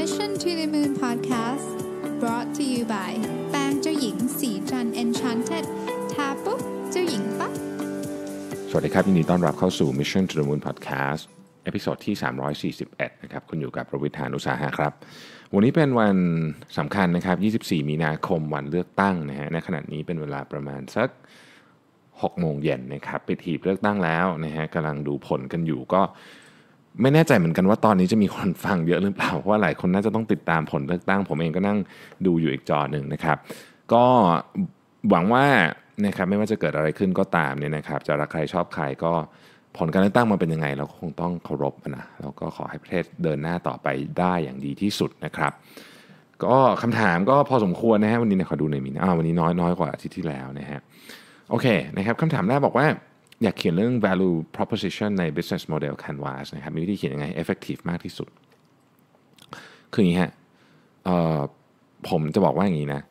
Mission to the Moon Podcast brought to you by แปลงเจ้าหญิงสีจัน Enchanted ทาปุ๊บเจ้าหญิงปั๊บสวัสดีครับยินดีต้อนรับเข้าสู่ Mission to the Moon Podcast เอพิโซดที่ 341 นะครับ คุณอยู่กับประวิทยานุสาหะครับ วันนี้เป็นวันสำคัญนะครับ 24 มีนาคมวันเลือกตั้งนะฮะในขณะนี้เป็นเวลาประมาณสัก 6 โมงเย็นนะครับ ไปถีบเลือกตั้งแล้วนะฮะกำลังดูผลกันอยู่ก็ไม่แน่ใจเหมือนกันว่าตอนนี้จะมีคนฟังเยอะหรือเปล่าเพราะว่าหลายคนน่าจะต้องติดตามผลเลือกตั้ง ผมเองก็นั่งดูอยู่อีกจอหนึ่งนะครับ ก็หวังว่านะครับไม่ว่าจะเกิดอะไรขึ้นก็ตามเนี่ยนะครับ จะรักใครชอบใครก็ผลการเลือกตั้งมาเป็นยังไง เราก็คงต้องเคารพนะแล้วก็ขอให้ประเทศเดินหน้าต่อไปได้อย่างดีที่สุดนะครับ ก็คำถามก็พอสมควรนะฮะวันนี้เนี่ยขอดูหน่อยมินอ้าววันนี้น้อยน้อยกว่าอาทิตย์ที่แล้วนะฮะโอเคนะครับคำถามแรกบอกว่าอยากเขียนเรื่อง value proposition ใน business model canvas นะครับ มีวิธีเขียนยังไง effective มากที่สุด คืออย่างนี้ฮะผมจะบอกว่าอย่างนี้นะ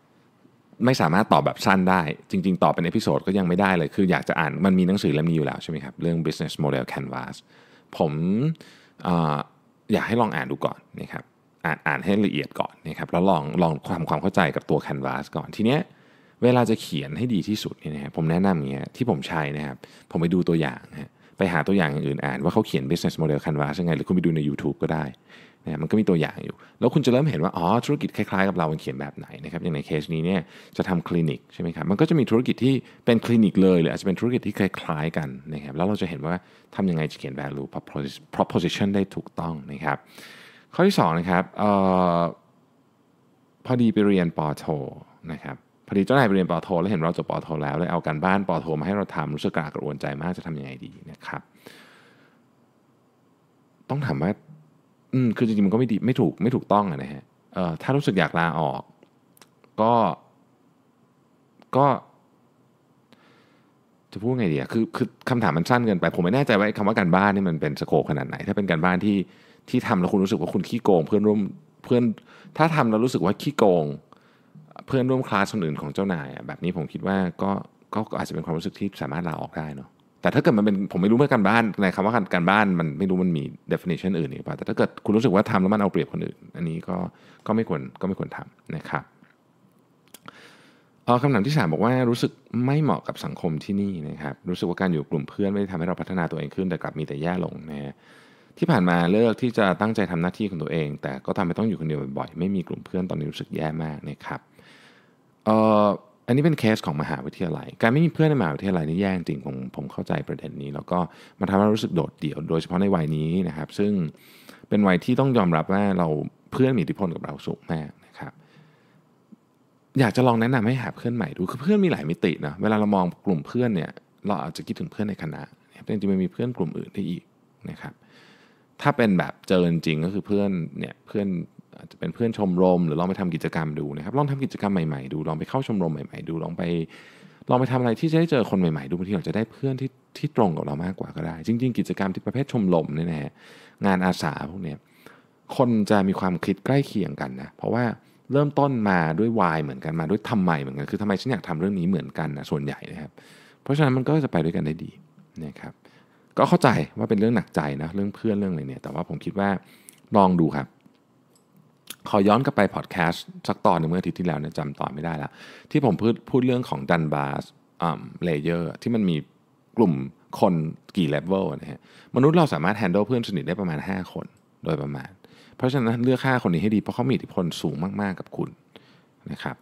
ไม่สามารถตอบแบบสั้นได้ จริง ๆ ตอบเป็นเอพิโซดก็ยังไม่ได้เลย คืออยากจะอ่าน มันมีหนังสือแล้วมีอยู่แล้วใช่ไหมครับ เรื่อง business model canvas ผมออยากให้ลองอ่านดูก่อนนะครับ อ่านอ่านให้ละเอียดก่อนนะครับ แล้วลองลองความความเข้าใจกับตัว canvas ก่อน ทีเนี้ยเวลาจะเขียนให้ดีที่สุดเนี่ยนะผมแนะนำอย่างเงี้ยที่ผมใช้นะครับผมไปดูตัวอย่างนะไปหาตัวอย่างอย่างอื่นอ่าน ว่าเขาเขียน business model canvas ยังไงหรือคุณไปดูใน YouTube ก็ได้นะมันก็มีตัวอย่างอยู่ แล้วคุณจะเริ่มเห็นว่าอ๋อธุรกิจคล้ายๆกับเรา มันเขียนแบบไหนนะครับอย่างในเคสนี้เนี่ยจะทำคลินิกใช่ไหมครับมันก็จะมีธุรกิจที่เป็นคลินิกเลย หรืออาจจะเป็นธุรกิจที่คล้าย ๆ กันนะครับแล้วเราจะเห็นว่าทำยังไงจะเขียน value proposition ได้ถูกต้องนะครับ ข้อที่2นะครับออพอดีไปเรียนปอโทนะครับพอดีเจ้านายไปเรียนปอโทแล้วเห็นเราจบปอโทแล้วเลยเอาการบ้านปอโทมาให้เราทำรู้สึกกระกระวนใจมากจะทํำยังไงดีนะครับ ต้องถามว่าอืมคือจริงๆ มันก็ไม่ดีไม่ถูกไม่ถูกต้องนะฮะเอ่อถ้ารู้สึกอยากลาออก ก็ ก็ จะพูดไงดีอะคือคือคำถามมันสั้นเกินไปผมไม่แน่ใจว่าคำว่าการบ้านนี่มันเป็นสโคขนาดไหน ถ้าเป็นการบ้านที่ที่ทำแล้วคุณรู้สึกว่าคุณขี้โกง เพื่อนร่วมเพื่อนถ้าทำแล้วรู้สึกว่าขี้โกงเพื่อนร่วมคลาสคนอื่นของเจ้านายแบบนี้ผมคิดว่าก็ก็อาจจะเป็นความรู้สึกที่สามารถลาออกได้เนาะแต่ถ้าเกิดมันเป็นผมไม่รู้เมื่อการบ้านในคำว่าการบ้านมันไม่รู้มันมี definition อื่นหรือเปล่าแต่ถ้าเกิดคุณรู้สึกว่าทำแล้วมันเอาเปรียบคนอื่นอันนี้ก็ก็ไม่ควรก็ไม่ควรทำนะครับคำถามที่ 3 บอกว่ารู้สึกไม่เหมาะกับสังคมที่นี่นะครับ รู้สึกว่าการอยู่กลุ่มเพื่อนไม่ได้ทำให้เราพัฒนาตัวเองขึ้น แต่กลับมีแต่แย่ลงนะฮะที่ผ่านมาเลิกที่จะตั้งใจทำหน้าที่ของตัวเอง แต่ก็ทำให้ต้องอยู่คนเดียวบ่อยๆไม่มีกลุ่มเพื่อนตอนนี้รู้สึกแย่มากนะครับอันนี้เป็นเคสของมหาวิทยาลัยการไม่มีเพื่อนในมหาวิทยาลัยนี่แย่จริงผมผมเข้าใจประเด็นนี้แล้วก็ มันทำให้เรารู้สึกโดดเดี่ยวโดยเฉพาะในวัยนี้นะครับ ซึ่งเป็นวัยที่ต้องยอมรับว่าเราเพื่อนมีอิทธิพล กับเราสูงมากนะครับ อยากจะลองแนะนำให้หาเพื่อนใหม่ดูคือเพื่อนมีหลายมิตินะเวลาเรามองกลุ่มเพื่อนเนี่ยเราอาจจะคิดถึงเพื่อนในคณะแต่จริงๆมันมีเพื่อนกลุ่มอื่นได้อีกนะครับ ถ้าเป็นแบบเจอจริงก็คือเพื่อนเนี่ยเพื่อนาจจะเป็นเพื่อนชมรมหรือลองไปทำกิจกรรมดูนะครับ ลองทำกิจกรรมใหม่ๆดูลองไปเข้าชมรมใหม่ๆ ดูลองไป ลองไปทำอะไรที่จะได้เจอคนใหม่ๆดูบางทีเราจะได้เพื่อนที่ที่ตรงกับเรามากกว่าก็ได้ จริง ๆ กิจกรรมที่ประเภทชมรมเนี่ยนะฮะงานอาสาพวกเนี้ยคนจะมีความคิดใกล้เคียงกันนะ เพราะว่าเริ่มต้นมาด้วยวายเหมือนกันมาด้วยทำไมเหมือนกันคือทำไมฉันอยากทำเรื่องนี้เหมือนกันนะส่วนใหญ่นะครับ เพราะฉะนั้นมันก็จะไปด้วยกันได้ดีนะครับ ก็เข้าใจว่าเป็นเรื่องหนักใจนะเรื่องเพื่อนเรื่องอะไรเนี่ย แต่ว่าผมคิดว่าลองดูครับขอย้อนกลับไปพอดแคสต์สักตอนหนึ่งเมื่ออาทิตย์ที่แล้วเนี่ยจำตอนไม่ได้แล้ว ที่ผมพูดพูดเรื่องของดันบาสเลเยอร์ที่มันมีกลุ่มคนกี่เลเวลนะฮะมนุษย์เราสามารถแฮนด์ลเพื่อนสนิทได้ประมาณ5 คนโดยประมาณ เพราะฉะนั้นเลือกค่าคนนี้ให้ดีเพราะเขามีอิทธิพลสูงมากๆ กับคุณนะครับ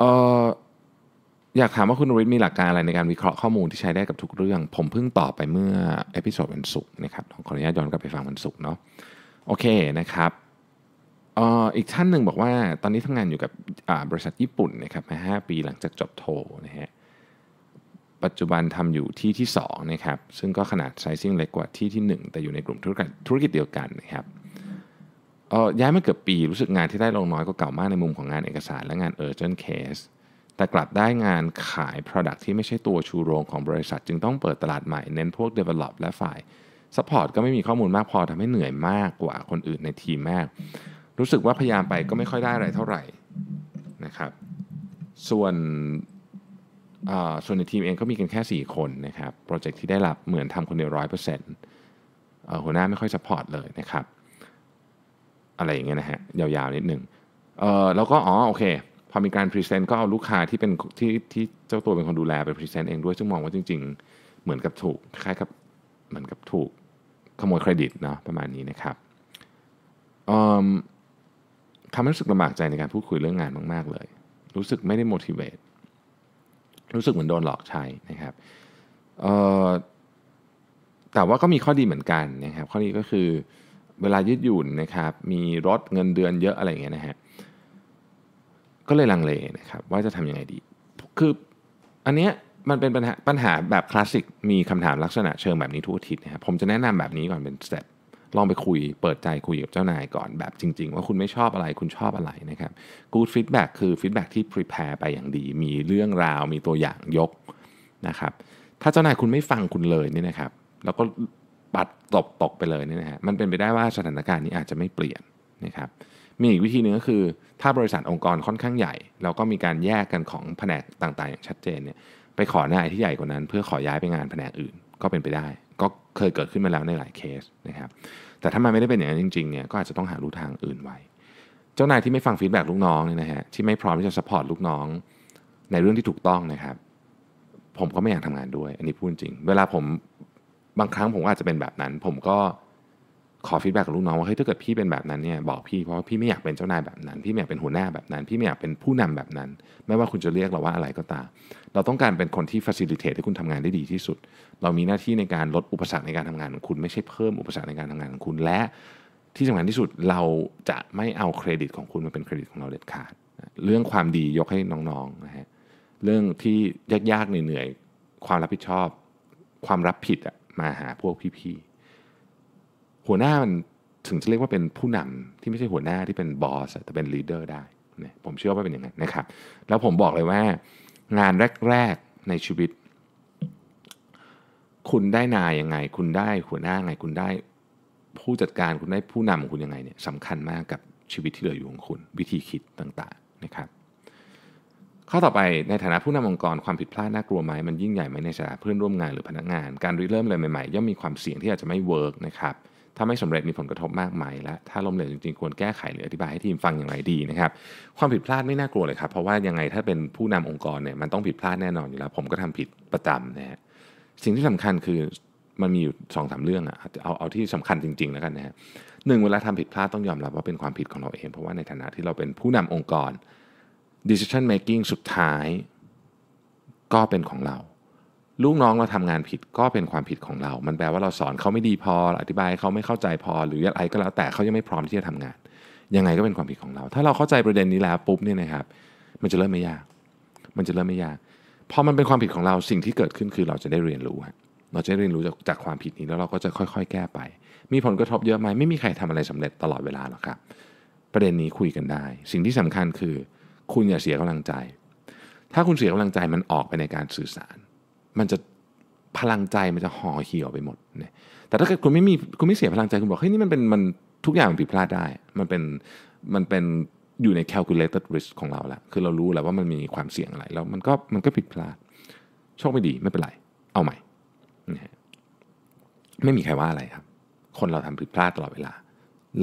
ออยากถามว่าคุณริทมีหลักการอะไรในการวิเคราะห์ข้อมูลที่ใช้ได้กับทุกเรื่อง ผมเพิ่งตอบไปเมื่อเอพิโซดวันศุกร์นะครับขออนุญาตย้อนกลับไปฟังวันศุกร์เนาะโอเคนะครับ อีกท่านหนึ่งบอกว่าตอนนี้ทำงานอยู่กับบริษัทญี่ปุ่นนะครับมา5ปีหลังจากจบโทนะฮะ ปัจจุบันทำอยู่ที่ที่ 2 นะครับ ซึ่งก็ขนาดไซซิ่งเล็กกว่าที่ที่ 1 แต่อยู่ในกลุ่มธุรกิจธุรกิจเดียวกันนะครับย้ายมาเกือบปีรู้สึกงานที่ได้ลงน้อยก็เก่ามากในมุมของงานเอกสารและงาน urgent case แต่กลับได้งานขาย Product ที่ไม่ใช่ตัวชูโรงของบริษัท จึงต้องเปิดตลาดใหม่เน้นพวก develop และฝ่ายซัพพอร์ตก็ไม่มีข้อมูลมากพอทำให้เหนื่อยมากกว่าคนอื่นในทีมมาก รู้สึกว่าพยายามไปก็ไม่ค่อยได้อะไรเท่าไหร่นะครับ ส่วนส่วนในทีมเองก็มีกันแค่ 4 คนนะครับ โปรเจกต์ที่ได้รับเหมือนทำคนเดียวร้อยเปอร์เซ็นต์หัวหน้าไม่ค่อยสปอร์ตเลยนะครับ อะไรอย่างเงี้ยนะฮะ ยาวๆ นิดหนึ่งแล้วก็อ๋อโอเค พอมีการพรีเซนต์ก็เอาลูกค้าที่เป็นที่ที่เจ้าตัวเป็นคนดูแลไปพรีเซนต์เอง ด้วยซึ่งมองว่าจริง ๆเหมือนกับถูกคล้ายกับเหมือนกับถูกขโมยเครดิตเนาะประมาณนี้นะครับทำให้รู้สึกลำบากใจในการพูดคุยเรื่องงานมากๆเลย รู้สึกไม่ได้ motivate รู้สึกเหมือนโดนหลอกใช้นะครับ แต่ว่าก็มีข้อดีเหมือนกันนะครับข้อดีก็คือ เวลายืดหยุ่นนะครับ มีรถเงินเดือนเยอะอะไรอย่างเงี้ยนะฮะ ก็เลยลังเลนะครับ ว่าจะทำยังไงดี คืออันเนี้ยมันเป็นปัญหาปัญหาแบบคลาสสิก มีคำถามลักษณะเชิงแบบนี้ทุกอาทิตย์นะครับ ผมจะแนะนำแบบนี้ก่อนเป็นสเต็ปลองไปคุยเปิดใจคุยกับเจ้านายก่อนแบบจริง ๆ ว่าคุณไม่ชอบอะไรคุณชอบอะไรนะครับ กูดฟีดแบ็กคือฟีดแบ็กที่ prepare ไปอย่างดี มีเรื่องราว มีตัวอย่างยกนะครับ ถ้าเจ้านายคุณไม่ฟังคุณเลยนี่นะครับ แล้วก็ปัดตบตกไปเลยนี่นะฮะ มันเป็นไปได้ว่าสถานการณ์นี้อาจจะไม่เปลี่ยนนะครับ มีอีกวิธีหนึ่งก็คือ ถ้าบริษัทองค์กรค่อนข้างใหญ่แล้วก็มีการแยกกันของแผนกต่างๆอย่างชัดเจนเนี่ยไปขอนายที่ใหญ่กว่านั้น เพื่อขอย้ายไปงานแผนกอื่น ก็เป็นไปได้ ก็เคยเกิดขึ้นมาแล้วในหลายเคสนะครับ แต่ถ้ามันไม่ได้เป็นอย่างนั้นจริงๆเนี่ยก็อาจจะต้องหารูทางอื่นไว้ เจ้านายที่ไม่ฟังฟีดแบ็ลูกน้องเนี่ยนะฮะที่ไม่พร้อมที่จะสปอร์ตลูกน้องในเรื่องที่ถูกต้องนะครับ ผมก็ไม่อยากทำงานด้วย อันนี้พูดจริงเวลาผมบางครั้งผมอาจจะเป็นแบบนั้น ผมก็ขอฟีดแบ็กกับลูกน้องว่าเฮ้ยถ้าเกิดพี่เป็นแบบนั้นเนี่ยบอกพี่ เพราะว่าพี่ไม่อยากเป็นเจ้านายแบบนั้น พี่ไม่อยากเป็นหัวหน้าแบบนั้นพี่ไม่อยากเป็นผู้นำแบบนั้น ไม่ว่าคุณจะเรียกเราว่าอะไรก็ตามเราต้องการเป็นคนที่ฟ a c i l i t a t ให้คุณทำงานได้ดีที่สุด เรามีหน้าที่ในการลดอุปสรรคในการทำงานของคุณ ไม่ใช่เพิ่มอุปสรรคในการทำงานของคุณและที่สำคัญที่สุดเราจะไม่เอาเครดิตของคุณมาเป็นเครดิตของเราเด็ดขาด เรื่องความดียกให้น้องๆนะฮะเรื่องที่ยากๆเหนื่อยๆความรับผิดชอบ ความรับผิดอะมาหาพวกพี่ๆหัวหน้ามันถึงจะเรียกว่าเป็นผู้นำที่ไม่ใช่หัวหน้าที่เป็นบอสแต่เป็นลีดเดอร์ได้ผมเชื่อว่าเป็นอย่างนั้นนะครับ แล้วผมบอกเลยว่า งานแรกๆในชีวิต คุณได้นายยังไง คุณได้หัวหน้าไงคุณได้ผู้จัดการคุณได้ผู้นำคุณยังไงเนี่ยสำคัญมากกับชีวิตที่เหลืออยู่ของคุณวิธีคิดต่างๆนะครับ ข้อต่อไปในฐานะผู้นำองค์กร ความผิดพลาดน่ากลัวไหมมันยิ่งใหญ่ไหมในฐานะเพื่อนร่วมงานหรือพนักงานการริเริ่มอะไรใหม่ๆย่อมมีความเสี่ยงที่อาจจะไม่เวิร์กนะครับถ้าไม่สำเร็จมีผลกระทบมากมายและถ้าล้มเหลวจริงๆ ควรแก้ไขหรืออธิบายให้ทีมฟังอย่างไรดีนะครับ ความผิดพลาดไม่น่ากลัวเลยครับ เพราะว่ายังไงถ้าเป็นผู้นำองค์กรเนี่ยมันต้องผิดพลาดแน่นอนอยู่แล้ว ผมก็ทำผิดประจำนะฮะสิ่งที่สำคัญคือมันมีอยู่สองสาเรื่องอะเอาเอาที่สำคัญจริงๆแล้วกันนะฮะหนึ่งเวลาทำผิดพลาดต้องยอมรับว่าเป็นความผิดของเราเองเพราะว่าในฐานะที่เราเป็นผู้นำองค์กร decision making สุดท้าย ก็เป็นของเราลูกน้องเราทำงานผิดก็เป็นความผิดของเรา มันแปลว่าเราสอนเขาไม่ดีพอ อธิบายเขาไม่เข้าใจพอ หรืออะไรก็แล้วแต่เขายังไม่พร้อมที่จะทำงาน ยังไงก็เป็นความผิดของเรา ถ้าเราเข้าใจประเด็นนี้แล้วปุ๊บเนี่ยนะครับ มันจะเริ่มไม่ยาก มันจะเริ่มไม่ยาก พอมันเป็นความผิดของเราสิ่งที่เกิดขึ้นคือเราจะได้เรียนรู้เราจะเรียนรู้จากจากความผิดนี้แล้วเราก็จะค่อยๆ แก้ไป มีผลกระทบเยอะไหมไม่มีใครทำอะไรสำเร็จตลอดเวลาหรอกครับ ประเด็นนี้คุยกันได้ สิ่งที่สำคัญคือ คุณอย่าเสียกำลังใจ ถ้าคุณเสียกำลังใจมันออกไปในการสื่อสารมันจะพลังใจ มันจะห่อเหี่ยวไปหมดเนี่ยแต่ถ้าเกิดคุณไม่มีคุณไม่เสียพลังใจ คุณบอกเฮ้ยนี่มันเป็นมันทุกอย่างผิดพลาดได้ มันเป็นมันเป็นอยู่ใน calculated risk ของเราแล้วคือเรารู้แล้วว่ามันมีความเสี่ยงอะไร แล้วมันก็มันก็ผิดพลาด โชคไม่ดีไม่เป็นไร เอาใหม่ไม่มีใครว่าอะไรครับ คนเราทำผิดพลาดตลอดเวลา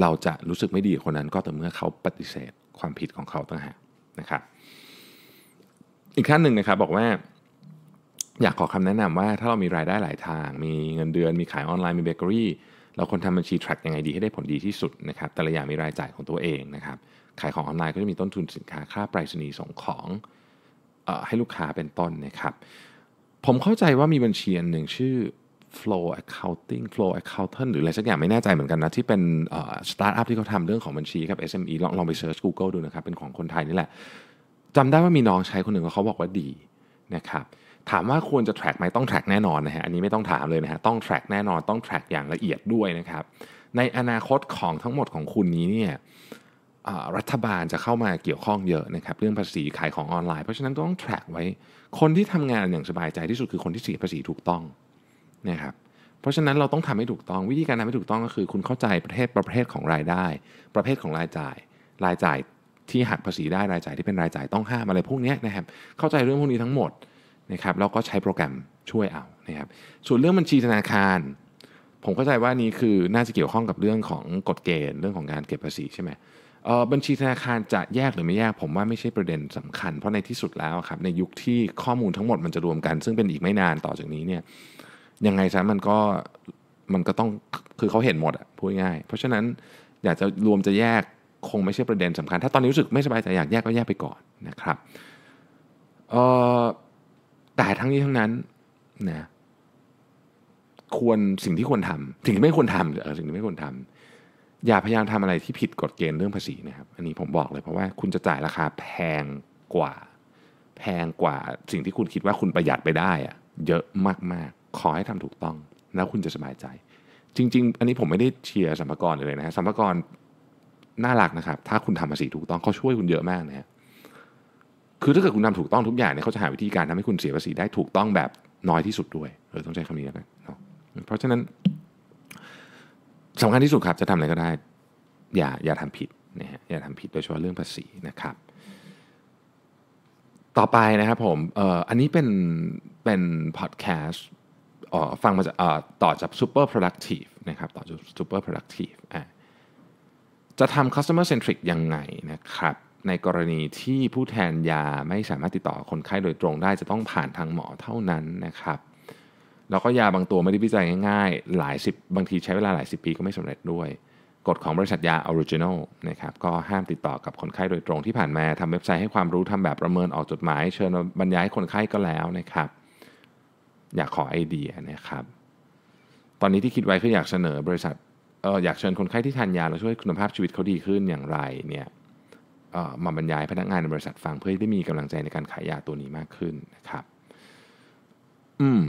เราจะรู้สึกไม่ดีคนนั้น ก็แต่เมื่อเขาปฏิเสธความผิดของเขาต่างหากนะครับอีกขั้นหนึ่งนะครับบอกว่าอยากขอคำแนะนำว่าถ้าเรามีรายได้หลายทาง มีเงินเดือนมีขายออนไลน์มีเบเกอรี่เราควรทำบัญชี track ยังไงดีให้ได้ผลดีที่สุดนะครับแต่ละอย่างมีรายจ่ายของตัวเองนะครับ ขายของออนไลน์ก็จะมีต้นทุนสินค้าค่าไปรษณีย์ส่งของออให้ลูกค้าเป็นต้นนะครับ ผมเข้าใจว่ามีบัญชีอันหนึ่งชื่อ flow accounting flow accountant หรืออะไรสักอย่างไม่แน่ใจเหมือนกันนะที่เป็นสตาร์ทอัพที่เขาทำเรื่องของบัญชีครับ SME ลองลองไปเซิร์ช Google ดูนะครับเป็นของคนไทยนี่แหละจำได้ว่ามีน้องใช้คนหนึ่งเขาบอกว่าดีนะครับถามว่าควรจะ track ไหมต้อง track แน่นอนนะฮะอันนี้ไม่ต้องถามเลยนะฮะต้อง track แน่นอนต้อง track อย่างละเอียดด้วยนะครับ ในอนาคตของทั้งหมดของคุณนี้เนี่ยรัฐบาลจะเข้ามาเกี่ยวข้อง เยอะนะครับเรื่องภาษีขายของออนไลน์ เพราะฉะนั้นต้อง track ไว้คนที่ทำงานอย่างสบายใจที่สุดคือคนที่เสียภาษีถูกต้องนะครับเพราะฉะนั้นเราต้องทำให้ถูกต้อง วิธีการทำให้ถูกต้องก็คือ คุณเข้าใจประเทศประเภทของรายได้ ประเภทของรายจ่าย รายจ่ายที่หักภาษีได้รายจ่ายที่เป็นรายจ่ายต้องห้ามอะไรพวกนี้นะครับเข้าใจเรื่องพวกนี้ทั้งหมดนะครับแล้วก็ใช้โปรแกรมช่วยเอานะครับส่วนเรื่องบัญชีธนาคาร ผมเข้าใจว่านี่คือน่าจะเกี่ยวข้องกับเรื่องของกฎเกณฑ์เรื่องของการเก็บภาษีใช่ไหมบัญชีธนาคารจะแยกหรือไม่แยกผมว่าไม่ใช่ประเด็นสำคัญเพราะในที่สุดแล้วครับในยุคที่ข้อมูลทั้งหมดมันจะรวมกัน ซึ่งเป็นอีกไม่นานต่อจากนี้เนี่ยยังไงซะมันก็มันก็ต้องคือเขาเห็นหมดอะพูดง่ายเพราะฉะนั้นอยากจะรวมจะแยกคงไม่ใช่ประเด็นสำคัญถ้าตอนนี้รู้สึกไม่สบายใจอยากแยกก็แยกไปก่อนนะครับเอ่อแต่ทั้งนี้ทั้งนั้นนะควรสิ่งที่ควรทำสิ่งที่ไม่ควรทำเออสิ่งที่ไม่ควรทำอย่าพยายามทำอะไรที่ผิดกฎเกณฑ์เรื่องภาษีนะครับอันนี้ผมบอกเลย เพราะว่าคุณจะจ่ายราคาแพงกว่า แพงกว่า สิ่งที่คุณคิดว่าคุณประหยัดไปได้อะเยอะมากๆขอให้ทำถูกต้อง แล้วคุณจะสบายใจ จริง ๆ อันนี้ผมไม่ได้เชียร์สัมภาระเลยนะสัมภาระน่ารักนะครับ ถ้าคุณทำภาษีถูกต้องเขาช่วยคุณเยอะมากนะฮะคือถ้าเกิดคุณทำถูกต้องทุกอย่างเนี่ยเขาจะหาวิธีการทำให้คุณเสียภาษีได้ถูกต้องแบบน้อยที่สุดด้วยเออต้องใช้คำนี้นะเนาะเพราะฉะนั้นสำคัญที่สุดครับ จะทำอะไรก็ได้ อย่าอย่าทำผิดนะฮะอย่าทำผิดโดยเฉพาะเรื่องภาษีนะครับ ต่อไปนะครับผมเอ่ออันนี้เป็นเป็นพอดแคสต์อ๋อฟังมาจากเอ่อต่อจากซูเปอร์ผลักทีฟนะครับ ต่อจากซูเปอร์ผลักทีฟอ่ะจะทำคัสเตอร์เซนทริกยังไงนะครับในกรณีที่ผู้แทนยาไม่สามารถติดต่อคนไข้โดยตรงได้จะต้องผ่านทางหมอเท่านั้นนะครับ แล้วก็ยาบางตัวไม่ได้วิจัยง่ายๆ หลายสิบบางทีใช้เวลาหลายสิบปีก็ไม่สำเร็จด้วย กฎของบริษัทยาออริจินอลนะครับก็ห้ามติดต่อกับคนไข้โดยตรงที่ผ่านมาทำเว็บไซต์ให้ความรู้ทำแบบประเมินออกจดหมายเชิญบรรยายคนไข้ก็แล้วนะครับ อยากขอไอเดียนะครับ ตอนนี้ที่คิดไว้คืออยากเสนอบริษัทเอออยากเชิญคนไข้ที่ทานยาแล้วช่วยคุณภาพชีวิตเขาดีขึ้นอย่างไรเนี่ยมาบรรยายพนักงานในบริษัทฟังเพื่อให้ได้มีกำลังใจในการขายยาตัวนี้มากขึ้นนะครับ อืม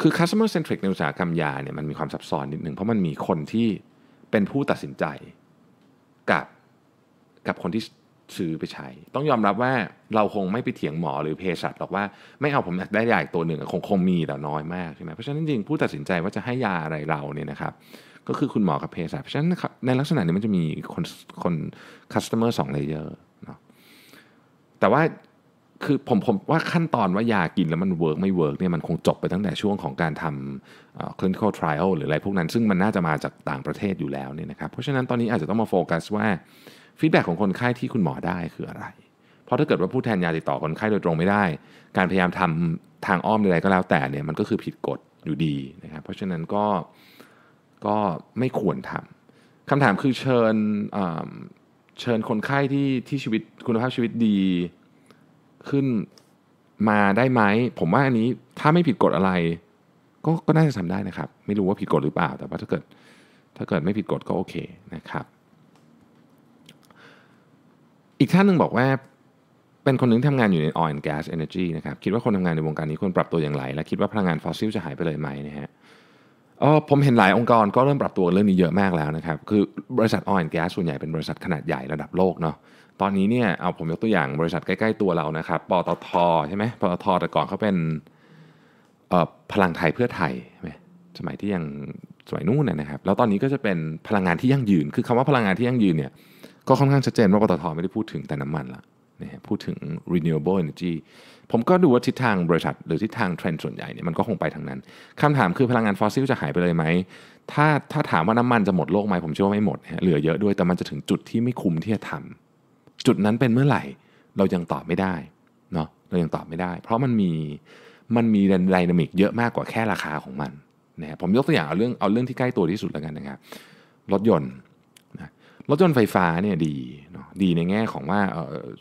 คือ customer centric ในอุตสาหกรรมยาเนี่ยมันมีความซับซ้อนนิดหนึ่ง เพราะมันมีคนที่เป็นผู้ตัดสินใจกับกับคนที่ซื้อไปใช้ ต้องยอมรับว่าเราคงไม่ไปเถียงหมอหรือเภสัชหรอกว่าไม่เอาผมได้ยาอีกตัวหนึ่ง คงคงมีแต่น้อยมากใช่ไหมเพราะฉะนั้นจริงผู้ตัดสินใจว่าจะให้ยาอะไรเราเนี่ยนะครับก็คือคุณหมอกับเภสัชเพราะฉะนั้น ในลักษณะนี้มันจะมีคนคนคัสเตอร์สองเลเยอร์เนาะแต่ว่าคือผมผมว่าขั้นตอนว่ายากินแล้วมันเวิร์กไม่เวิร์กเนี่ยมันคงจบไปตั้งแต่ช่วงของการทำคลินิคอลทริ a ลหรืออะไรพวกนั้นซึ่งมันน่าจะมาจากต่างประเทศอยู่แล้วเนี่ยนะครับเพราะฉะนั้นตอนนี้อาจจะต้องมาโฟกัสว่าฟีดแบ็ของคนไข้ที่คุณหมอได้คืออะไร เพราะถ้าเกิดว่าผู้แทนยาติดต่อคนไข้โดยตรงไม่ได้ การพยายามทำทางอ้อมใดๆก็แล้วแต่เนี่ยมันก็คือผิดกฎอยู่ดีนะครับเพราะฉะนั้นก็ก็ไม่ควรทำ คำถามคือเชิญเชิญคนไข้ที่ที่ชีวิตคุณภาพชีวิตดีขึ้นมาได้ไหม ผมว่าอันนี้ถ้าไม่ผิดกฎอะไร ก็ก็น่าจะทำได้นะครับ ไม่รู้ว่าผิดกฎหรือเปล่า แต่ว่าถ้าเกิดถ้าเกิดไม่ผิดกฎก็โอเคนะครับ อีกท่านหนึ่งบอกว่าเป็นคนนึงทำงานอยู่ใน oil and gas energy นะครับ คิดว่าคนทำงานในวงการนี้ควรปรับตัวอย่างไร และคิดว่าพลังงานฟอสซิลจะหายไปเลยไหมนะฮะอ๋อผมเห็นหลายองค์กรก็เริ่มปรับตัวเรื่องนี้เยอะมากแล้วนะครับคือบริษัทออยล์แก๊สส่วนใหญ่เป็นบริษัทขนาดใหญ่ระดับโลกเนาะตอนนี้เนี่ยเอาผมยกตัวอย่างบริษัทใกล้ ๆ ตัวเรานะครับปตทใช่ไหมปตทแต่ก่อนเขาเป็นพลังไทยเพื่อไทยใช่ไหมสมัยที่ยังสมัยนู้นนะครับแล้วตอนนี้ก็จะเป็นพลังงานที่ยั่งยืน คือคำว่าพลังงานที่ยั่งยืนเนี่ยก็ค่อนข้างชัดเจนว่าปตทไม่ได้พูดถึงแต่น้ำมันละนะพูดถึง renewable energy ผมก็ดูว่าทิศทางบริษัท หรือทิศทางเทรนด์ส่วนใหญ่เนี่ยมันก็คงไปทางนั้น คำถามคือพลังงานฟอสซิลจะหายไปเลยไหม ถ้าถ้าถามว่าน้ำมันจะหมดโลกไหมผมเชื่อว่าไม่หมด เหลือเยอะด้วย แต่มันจะถึงจุดที่ไม่คุ้มที่จะทำ จุดนั้นเป็นเมื่อไหร่ เรายังตอบไม่ได้เนาะเรายังตอบไม่ได้ เพราะมันมีมันมีไดนามิกเยอะมากกว่าแค่ราคาของมันนะผมยกตัวอย่างเอาเรื่องเอาเรื่องที่ใกล้ตัวที่สุดแล้วกันนะครับรถยนต์รถยนต์ไฟฟ้าเนี่ยดีเนาะดีในแง่ของว่า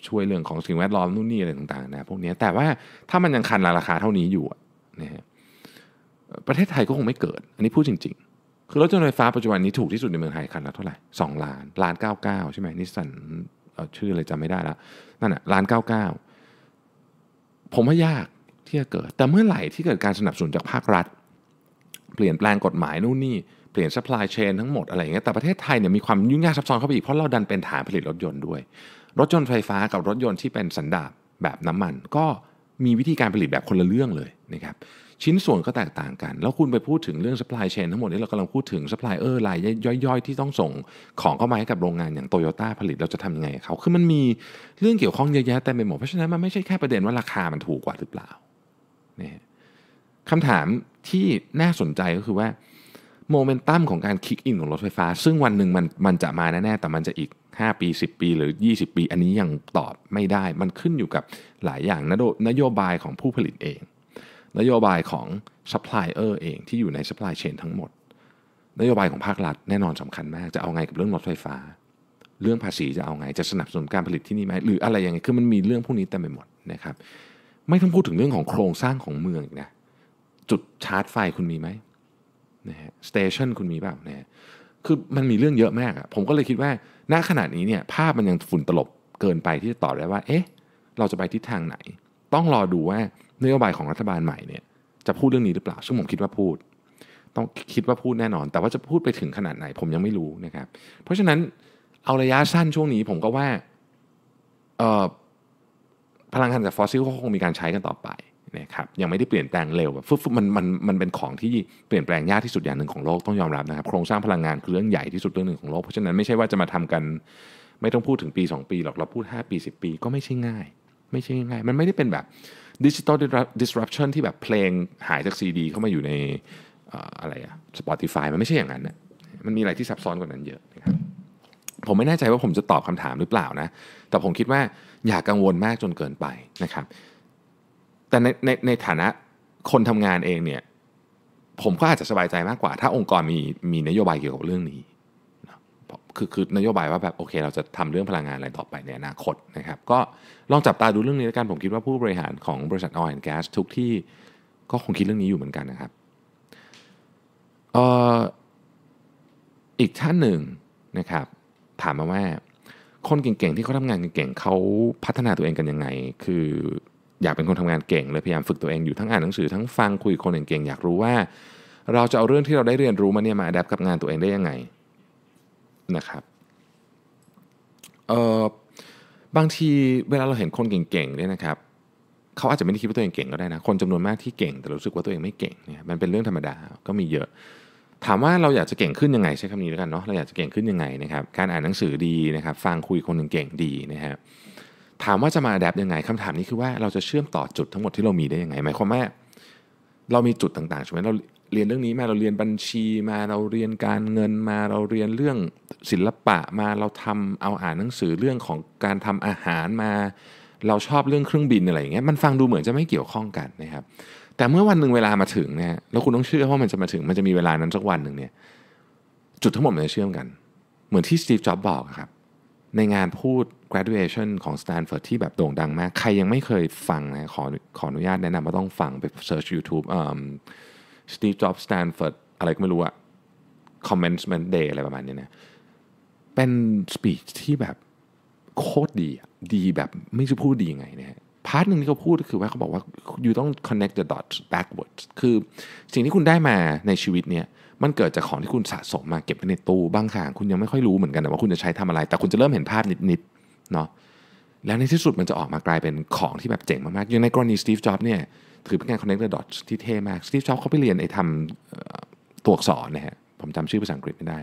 ช่วยเรื่องของสิ่งแวดล้อมนู่นนี่อะไรต่างๆนะพวกนี้แต่ว่าถ้ามันยังคันราคาเท่านี้อยู่นะฮะประเทศไทยก็คงไม่เกิด อันนี้พูดจริงๆคือรถยนต์ไฟฟ้าปัจจุบันนี้ถูกที่สุดในเมืองไทยคันละเท่าไหร่สองล้านล้านเก้าเก้าใช่ไหมนิสสันชื่ออะไรจำไม่ได้ละนั่นอ่ะล้านเก้าเก้าผมว่ายากที่จะเกิด แต่เมื่อไหร่ที่เกิดการสนับสนุนจากภาครัฐ เปลี่ยนแปลงกฎหมายนู่นนี่ปลี่ยน supply chain ทั้งหมดอะไรอย่างเงี้ย แต่ประเทศไทยเนี่ยมีความยุ่งยากซับซ้อนเข้าไปอีก เพราะเราดันเป็นฐานผลิตรถยนต์ด้วย รถยนต์ไฟฟ้ากับรถยนต์ที่เป็นสันดาบแบบน้ำมัน ก็มีวิธีการผลิตแบบคนละเรื่องเลยนะครับ ชิ้นส่วนก็แตกต่างกัน แล้วคุณไปพูดถึงเรื่อง supply chain ทั้งหมดนี้เรากำลังพูดถึง supplier รายย่อยๆ ที่ต้องส่งของเข้ามาให้กับโรงงานอย่างโตโยต้าผลิต เราจะทำยังไงเขาคือมันมีเรื่องเกี่ยวข้องเยอะแยะเต็มไปหมด เพราะฉะนั้นมันไม่ใช่แค่ประเด็นว่าราคา มันถูกกว่าหรือเปล่าเนี่ยคำถามที่น่าสนใจก็คือว่าโมเมนตัมของการคิกอินของรถไฟฟ้าซึ่งวันหนึ่งมันมันจะมาแน่ๆ แต่มันจะอีก 5 ปี 10 ปี หรือ 20 ปี อันนี้ยังตอบไม่ได้มันขึ้นอยู่กับหลายอย่างนโยบายของผู้ผลิตเอง นโยบายของซัพพลายเออร์เองที่อยู่ในซัพพลายเชนทั้งหมด นโยบายของภาครัฐแน่นอนสำคัญมาก จะเอาไงกับเรื่องรถไฟฟ้า เรื่องภาษีจะเอาไงจะสนับสนุนการผลิตที่นี่ไหมหรืออะไรอย่างไงคือมันมีเรื่องพวกนี้เต็มไปหมดนะครับไม่ต้องพูดถึงเรื่องของโครงสร้างของเมืองนะจุดชาร์จไฟ คุณมีไหมนะฮะสเตชันคุณมีเปล่านะฮะคือมันมีเรื่องเยอะมากอะผมก็เลยคิดว่า ณขณะนี้เนี่ย ภาพมันยังฝุ่นตลบเกินไปที่จะตอบได้ว่า เอ๊ะ เราจะไปทิศทางไหน ต้องรอดูว่านโยบายของรัฐบาลใหม่เนี่ย จะพูดเรื่องนี้หรือเปล่า ซึ่งผมคิดว่าพูด ต้องคิดว่าพูดแน่นอน แต่ว่าจะพูดไปถึงขนาดไหนผมยังไม่รู้นะครับ เพราะฉะนั้น เอาระยะสั้นช่วงนี้ผมก็ว่าพลังงานจากฟอสซิลก็คงมีการใช้กันต่อไปนะครับยังไม่ได้เปลี่ยนแปลงเร็วแบบฟึบมันมันมันเป็นของที่เปลี่ยนแปลงยากที่สุดอย่างหนึ่งของโลก ต้องยอมรับนะครับโครงสร้างพลังงานคือเรื่องใหญ่ที่สุดเรื่องหนึ่งของโลก เพราะฉะนั้นไม่ใช่ว่าจะมาทำกัน ไม่ต้องพูดถึงปี 2 ปีหรอกเราพูด 5 ปี 10 ปี ก็ไม่ใช่ง่าย ไม่ใช่ง่ายมันไม่ได้เป็นแบบดิจิตอลดิสรัปชันที่แบบเพลงหายจากซีดี เข้ามาอยู่ในอะไรอะสปอติฟามันไม่ใช่อย่างนั้นนะมันมีอะไรที่ซับซ้อนกว่านั้นเยอะนะครับผมไม่แน่ใจว่าผมจะตอบคำถามหรือเปล่านะ แต่ผมคิดว่าอย่ากกังวลมากจนเกินไปนะครับแต่ในในในฐานะคนทำงานเองเนี่ยผมก็อาจจะสบายใจมากกว่า ถ้าองค์กรมีมีนโยบายเกี่ยวกับเรื่องนี้คือคือนโยบายว่าแบบโอเค เราจะทำเรื่องพลังงานอะไรต่อไปในอนาคตนะครับ ก็ลองจับตาดูเรื่องนี้แล้วกันผมคิดว่าผู้บริหารของบริษัทออยล์แอนด์แก๊สทุกที่ก็คงคิดเรื่องนี้อยู่เหมือนกันนะครับออีกท่านหนึ่งนะครับ ถามมาว่าคนเก่งๆ ที่เขาทำงานเก่งๆเขาพัฒนาตัวเองกันยังไงคืออยากเป็นคนทำงานเก่งเลยพยายามฝึกตัวเองอยู่ทั้งอ่านหนังสือทั้งฟังคุยคนเก่งอยากรู้ว่า เราจะเอาเรื่องที่เราได้เรียนรู้มาเนี่ยมาอัดแอปกับงานตัวเองได้ยังไงนะครับเออบางที เวลาเราเห็นคนเก่งๆเนี่ยนะครับเขาอาจจะไม่ได้คิดว่าตัวเองเก่งก็ได้นะ คนจำนวนมากที่เก่งแต่รู้สึกว่าตัวเองไม่เก่งเนี่ยมันเป็นเรื่องธรรมดาก็มีเยอะ ถามว่าเราอยากจะเก่งขึ้นยังไงใช้คำนี้แล้วกันเนาะเราอยากจะเก่งขึ้นยังไงนะครับการอ่านหนังสือดีนะครับ ฟังคุยคนเก่งดีนะครับถามว่าจะมาอัดแอปยังไงคำถามนี้คือว่าเราจะเชื่อมต่อจุดทั้งหมดที่เรามีได้ยังไงหมายความว่าเรามีจุดต่างๆใช่ไหมเราเรียนเรื่องนี้มาเราเรียนบัญชีมาเราเรียนการเงินมาเราเรียนเรื่องศิลปะมาเราทำเอาอ่านหนังสือเรื่องของการทำอาหารมา เราชอบเรื่องเครื่องบินอะไรอย่างเงี้ยมันฟังดูเหมือนจะไม่เกี่ยวข้องกันนะครับ แต่เมื่อวันหนึ่งเวลามาถึงเนี่ยแล้วคุณต้องเชื่อว่ามันจะมาถึงมันจะมีเวลานั้นสักวันหนึ่งเนี่ยจุดทั้งหมดมันจะเชื่อมกัน เหมือนที่สตีฟ จ็อบส์บอกครับในงานพูด graduation ของ Stanford ที่แบบโด่งดังมาก ใครยังไม่เคยฟังนะ ขอขออนุญาตแนะนำว่าต้องฟังไป search YouTube อ่า Steve Jobs Stanford อะไรก็ไม่รู้อะ commencement day อะไรประมาณนี้นะเป็น speech ที่แบบโคตรดี ดีแบบไม่จะพูดดียังไงนะ่ยพาร์ทหนึ่งที่เขาพูดก็คือว่าเขาบอกว่า you ต้อง connect the dots backwards คือสิ่งที่คุณได้มาในชีวิตเนี่ยมันเกิดจากของที่คุณสะสมมาเก็บไว้ในตู้บางครัาง คุณยังไม่ค่อยรู้เหมือนกันนะว่าคุณจะใช้ทำอะไร แต่คุณจะเริ่มเห็นภาพนิด ๆ เนาะแล้วในที่สุดมันจะออกมากลายเป็นของที่แบบเจ๋งมากๆ อย่างในกรณีสตีฟจ็อบเนี่ยถือเป็นงานคอนเนคเตอร์ดอทที่เท่มากสตีฟจ็อบเขาไปเรียนไอ้ทำตัวอักษรนะฮะผมจำชื่อภาษาอังกฤษไม่ได้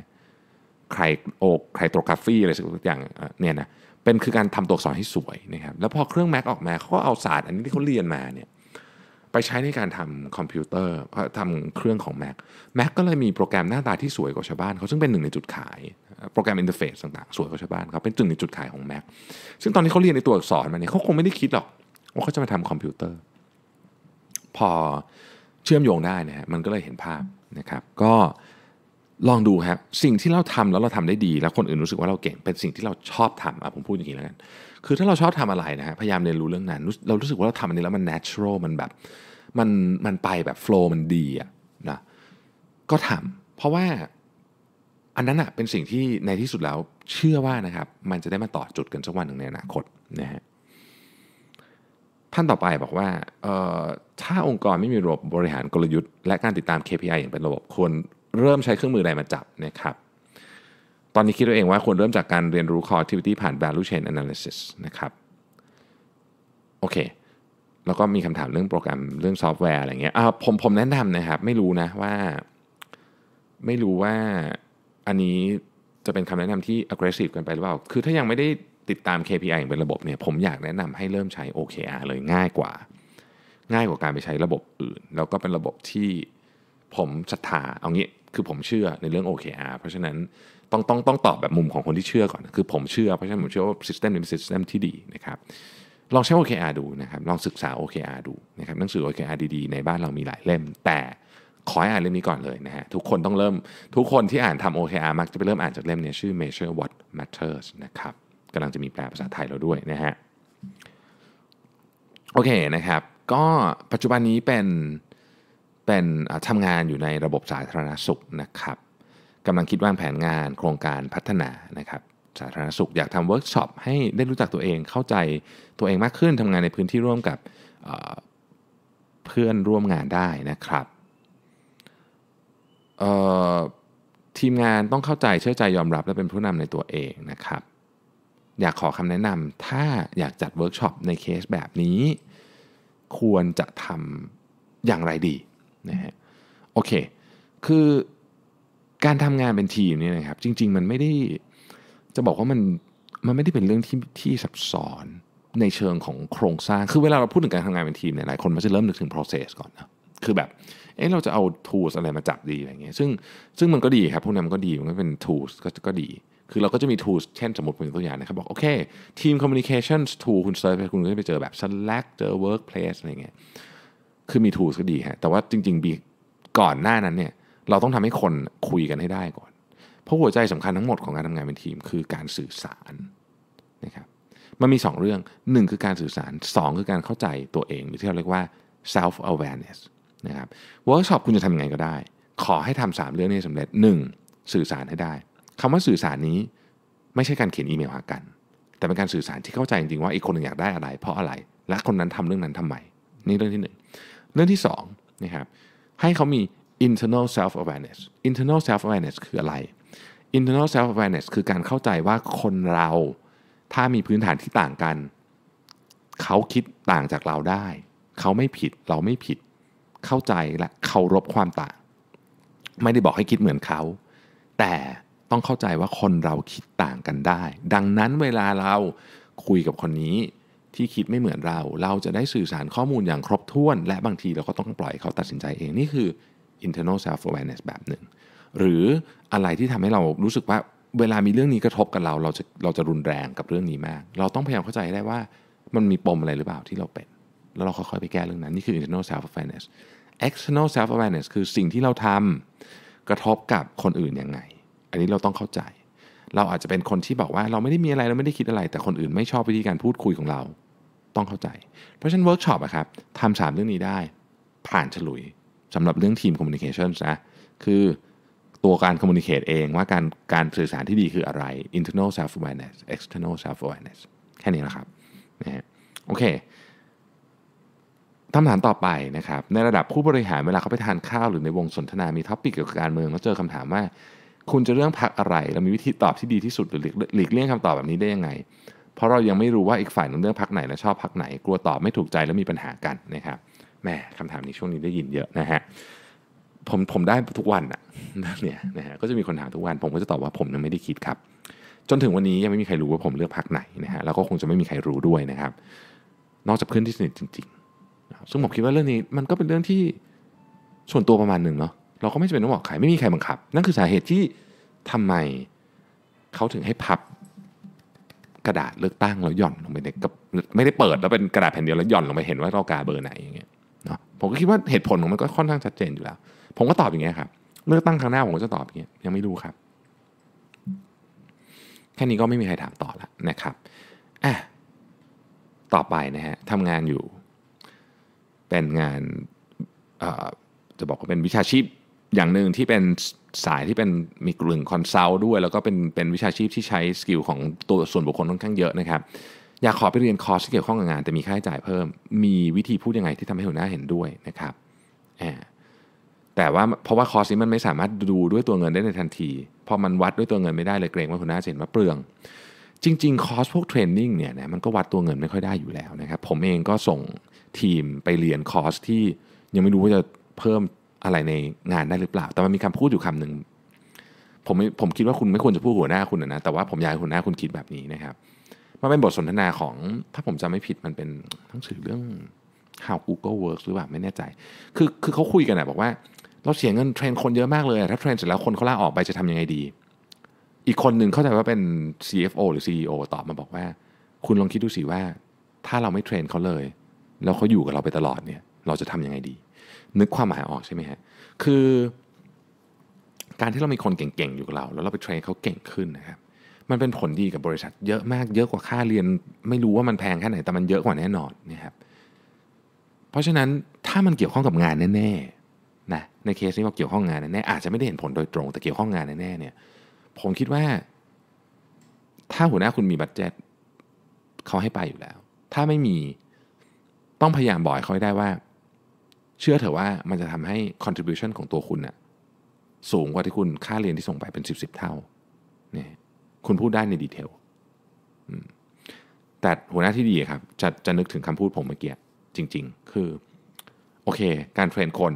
ใครโอใครโตรกราฟีอะไรสักอย่างเนี่ยนะเป็นคือการทำตัวอักษรให้สวยนะครับแล้วพอเครื่องแม็กออกมาเขาก็เอาศาสตร์อันนี้ที่เขาเรียนมาเนี่ยไปใช้ในการทำคอมพิวเตอร์ทำเครื่องของ Mac Mac ก็เลยมีโปรแกรมหน้าตาที่สวยกว่าชาวบ้านเขาซึ่งเป็นหนึ่งในจุดขาย โปรแกรมอินเทอร์เฟซต่างๆสวยกว่าชาวบ้านเขาเป็นจึงในจุดขายของ Mac ซึ่งตอนนี้เขาเรียนในตัวอักษรมาเนี่ยเขาคงไม่ได้คิดหรอก ว่าเขาจะมาทำคอมพิวเตอร์ พอเชื่อมโยงได้นะฮะมันก็เลยเห็นภาพนะครับ ก็ลองดูครับสิ่งที่เราทำแล้วเราทำได้ดีแล้วคนอื่นรู้สึกว่าเราเก่งเป็นสิ่งที่เราชอบทำอ่ะผมพูดอย่างนี้แล้วกันคือถ้าเราชอบทำอะไรนะฮะพยายามเรียนรู้เรื่องนั้นเรารู้สึกว่าเราทำอันนี้แล้วมัน natural มันแบบมันมันไปแบบ flow มันดีอ่ะนะก็ทำ เพราะว่าอันนั้นอ่ะเป็นสิ่งที่ในที่สุดแล้วเชื่อว่านะครับมันจะได้มาต่อจุดกันสักวันหนึ่งในอนาคตนะฮะท่านต่อไปบอกว่าถ้าองค์กรไม่มีระบบบริหารกลยุทธ์และการติดตาม KPI อย่างเป็นระบบควรเริ่มใช้เครื่องมืออะไรมาจับนะครับ ตอนนี้คิดตัวเองว่าควรเริ่มจากการเรียนรู้ core activity ผ่าน value chain analysis นะครับ โอเค แล้วก็มีคำถามเรื่องโปรแกรมเรื่องซอฟต์แวร์อะไรเงี้ยอ่าผมผมแนะนำนะครับ ไม่รู้นะว่า ไม่รู้ว่าอันนี้จะเป็นคำแนะนำที่ aggressive กันไปหรือเปล่า คือถ้ายังไม่ได้ติดตาม KPI อย่างเป็นระบบเนี่ย ผมอยากแนะนำให้เริ่มใช้ OKR เลยง่ายกว่า ง่ายกว่าการไปใช้ระบบอื่น แล้วก็เป็นระบบที่ผมศรัทธาเอางี้คือผมเชื่อในเรื่อง OKR เพราะฉะนั้นต้องต้องต้องตอบแบบมุมของคนที่เชื่อก่อน คือผมเชื่อเพราะฉะนั้นผมเชื่อว่าสิสเต็มเป็นสิสเต็มที่ดีนะครับลองใช้ OKR ดูนะครับลองศึกษา OKR ดูนะครับหนังสือ OKR ดีๆในบ้านเรามีหลายเล่มแต่ขออ่านเล่มนี้ก่อนเลยนะฮะทุกคนต้องเริ่มทุกคนที่อ่านทำ OKR มักจะไปเริ่มอ่านจากเล่มนี้ชื่อ Measure What Matters นะครับกำลังจะมีแปลภาษาไทยเราด้วยนะฮะโอเคนะครับก็ปัจจุบันนี้เป็นเป็นทำงานอยู่ในระบบสาธารณสุขนะครับกำลังคิดวางแผนงานโครงการพัฒนานะครับสาธารณสุข อยากทำเวิร์กช็อปให้ได้รู้จักตัวเองเข้าใจตัวเองมากขึ้นทำงานในพื้นที่ร่วมกับเพื่อนร่วมงานได้นะครับ ทีมงานต้องเข้าใจเชื่อใจยอมรับและเป็นผู้นำในตัวเองนะครับ อยากขอคำแนะนำถ้าอยากจัดเวิร์กช็อปในเคสแบบนี้ควรจะทำอย่างไรดีนะฮะโอเคคือการทำงานเป็นทีมเนี่ยนะครับ จริงๆ มันไม่ได้จะบอกว่า มันมันไม่ได้เป็นเรื่องที่ที่ซับซ้อนในเชิงของโครงสร้าง คือเวลาเราพูดถึงการทำงานเป็นทีมเนี่ยหลายคนมันจะเริ่มนึกถึง process ก่อนนะคือแบบเออเราจะเอา tools อะไรมาจับดีอะไรเงี้ยซึ่งซึ่งมันก็ดีครับพวกนั้นมันก็ดีมันก็เป็น tools ก็ก็ดี คือเราก็จะมี tools เช่นสมมติเป็นตัวอย่างนะครับบอกโอเคทีม c o m m u n i c a t i o n tool คุณเซิร์ชคุณก็จะไปเจอแบบ Slack เจอ workplace อะไรเงี้ยคือมี tools ก็ดีฮะ แต่ว่าจริงๆ บีก่อนหน้านั้นเนี่ยเราต้องทำให้คนคุยกันให้ได้ก่อน เพราะหัวใจสำคัญทั้งหมดของการทำงานเป็นทีม คือการสื่อสารนะครับ มันมี 2 เรื่อง 1 คือการสื่อสาร 2 คือการเข้าใจตัวเองหรือที่เราเรียกว่า self awareness นะครับเวิร์กช็อปคุณจะทำยังไงก็ได้ ขอให้ทำสามเรื่องนี้สำเร็จ 1. สื่อสารให้ได้คำว่าสื่อสารนี้ไม่ใช่การเขียนอีเมลหากัน แต่เป็นการสื่อสารที่เข้าใจจริงๆว่าอีกคนหนึ่งอยากได้อะไร เพราะอะไรและคนนั้นทำเรื่องนั้นทำไมนี่เรื่องที่ 1เรื่องที่2นะครับให้เขามี internal self awareness internal self awareness คืออะไร internal self awareness คือการเข้าใจว่าคนเราถ้ามีพื้นฐานที่ต่างกัน เขาคิดต่างจากเราได้ เขาไม่ผิดเราไม่ผิดเข้าใจและเคารพความต่าง ไม่ได้บอกให้คิดเหมือนเขา แต่ต้องเข้าใจว่าคนเราคิดต่างกันได้ ดังนั้นเวลาเราคุยกับคนนี้ที่คิดไม่เหมือนเรา เราจะได้สื่อสารข้อมูลอย่างครบถ้วน และบางทีเราก็ต้องปล่อยเขาตัดสินใจเองนี่คือ internal self awareness แบบหนึ่ง หรืออะไรที่ทำให้เรารู้สึกว่าเวลามีเรื่องนี้กระทบกับเรา เราจะเราจะรุนแรงกับเรื่องนี้มาก เราต้องพยายามเข้าใจได้ว่ามันมีปมอะไรหรือเปล่าที่เราเป็นแล้วเราค่อยๆไปแก้เรื่องนั้นนี่คือ internal self awareness external self awareness คือสิ่งที่เราทำกระทบกับคนอื่นยังไง อันนี้เราต้องเข้าใจ เราอาจจะเป็นคนที่บอกว่าเราไม่ได้มีอะไรเราไม่ได้คิดอะไร แต่คนอื่นไม่ชอบวิธีการพูดคุยของเราต้องเข้าใจ เพราะฉะนั้นเวิร์กช็อปอะครับทำสามเรื่องนี้ได้ ผ่านฉลุยสำหรับเรื่องทีมคอมมิวนิเคชันนะ คือตัวการคอมมิวนิเคชเอง ว่าการการสื่อสารที่ดีคืออะไร internal self awareness external self awareness แค่นี้นะครับนะฮะโอเคคำถามต่อไปนะครับ ในระดับผู้บริหารเวลาเขาไปทานข้าวหรือในวงสนทนา มีท็อปิกเกี่ยวกับการเมืองแล้วเจอคำถามว่า คุณจะเรื่องพักอะไร แล้วมีวิธีตอบที่ดีที่สุดหรือหลีกเลี่ยงคำตอบแบบนี้ได้ยังไงเพราะเรายังไม่รู้ว่าอีกฝ่ายนึงเลือกพักไหนและชอบพักไหนกลัวตอบไม่ถูกใจแล้วมีปัญหากันนะครับแม่คำถามนี้ช่วงนี้ได้ยินเยอะนะฮะผมผมได้ทุกวันอะเนี่ยนะฮะก็จะมีคนถามทุกวัน ผมก็จะตอบว่าผมยังไม่ได้คิดครับ จนถึงวันนี้ยังไม่มีใครรู้ว่าผมเลือกพักไหนนะฮะแล้วก็คงจะไม่มีใครรู้ด้วยนะครับ นอกจากเพื่อนที่สนิทจริงๆซึ่งผมคิดว่าเรื่องนี้มันก็เป็นเรื่องที่ส่วนตัวประมาณหนึ่งเนาะเราก็ไม่จำเป็นต้องบอกใครไม่มีใครบังคับนั่นคือสาเหตุที่ทำไมเขาถึงให้พับกระดาษเลือกตั้งแล้วหย่อนลงไปในกับไม่ได้เปิดแล้วเป็นกระดาษแผ่นเดียวแล้วหย่อนลงไปเห็นว่าเรากาเบอร์ไหนอย่างเงี้ยเนาะผมก็คิดว่าเหตุผลของมันก็ค่อนข้างชัดเจนอยู่แล้ว ผมก็ตอบอย่างเงี้ยครับเลือกตั้งครั้งหน้าผมก็จะตอบอย่างเงี้ยยังไม่รู้ครับ แค่นี้ก็ไม่มีใครถามต่อละนะครับอ่ะต่อไปนะฮะทำงานอยู่เป็นงานจะบอกว่าเป็นวิชาชีพอย่างหนึ่งที่เป็นสายที่เป็นมีกลุ่มคอนซัลท์ด้วย แล้วก็เป็นเป็นวิชาชีพที่ใช้สกิลของตัวส่วนบุคคลค่อนข้างเยอะนะครับ อยากขอไปเรียนคอร์สที่เกี่ยวข้องกับงานแต่มีค่าใช้จ่ายเพิ่ม มีวิธีพูดยังไงที่ทำให้หัวหน้าเห็นด้วยนะครับแต่ว่าเพราะว่าคอร์สนี้มันไม่สามารถดูด้วยตัวเงินได้ในทันทีพอมันวัดด้วยตัวเงินไม่ได้เลยเกรงว่าหัวหน้าจะเห็นว่าเปลืองจริงๆคอร์สพวกเทรนนิ่งเนี่ยนะมันก็วัดตัวเงินไม่ค่อยได้อยู่แล้วนะครับผมเองก็ส่งทีมไปเรียนคอร์สที่ยังไม่รู้ว่าจะเพิ่มอะไรในงานได้หรือเปล่า แต่มันมีคำพูดอยู่คำนึงผมผมคิดว่าคุณไม่ควรจะพูดหัวหน้าคุณนะแต่ว่าผมอยากให้หัวหน้าคุณคิดแบบนี้นะครับ มันเป็นบทสนทนาของ ถ้าผมจำไม่ผิดมันเป็นทั้งสื่อเรื่อง how Google works หรือเปล่า ไม่แน่ใจ คือคือเขาคุยกันนะบอกว่า เราเสียเงินเทรนคนเยอะมากเลย ถ้าเทรนเสร็จแล้วคนเขาลาออกไปจะทำยังไงดี อีกคนหนึ่งเข้าใจว่าเป็น CFO หรือ CEO ตอบมาบอกว่า คุณลองคิดดูสิว่า ถ้าเราไม่เทรนเขาเลย แล้วเขาอยู่กับเราไปตลอดเนี่ย เราจะทำยังไงดีนึกความหมายออกใช่ไหมฮะคือการที่เรามีคนเก่งๆอยู่กับเรา แล้วเราไปเทรนเขาเก่งขึ้นนะครับ มันเป็นผลดีกับบริษัทเยอะมาก เยอะกว่าค่าเรียนไม่รู้ว่ามันแพงแค่ไหน แต่มันเยอะกว่าแน่นอนนะครับ เพราะฉะนั้นถ้ามันเกี่ยวข้องกับงานแน่ๆนะ ในเคสนี้เราเกี่ยวข้องงานแน่ๆอาจจะไม่ได้เห็นผลโดยตรงแต่เกี่ยวข้องงานแน่ๆเนี่ย ผมคิดว่า ถ้าหัวหน้าคุณมีบัตเจ็ตเขาให้ไปอยู่แล้ว ถ้าไม่มีต้องพยายามบอกเขาให้ได้ว่าเชื่อเถอะว่ามันจะทำให้ contribution ของตัวคุณนะ่ะสูงกว่าที่คุณค่าเรียนที่ส่งไปเป็น 10บสเท่าเนี่ยคุณพูดได้ในดีเทล แต่หัวหน้าที่ดีครับ จะจะนึกถึงคำพูดผมเมื่อกี้จริง ๆ คือโอเค การเทรนคน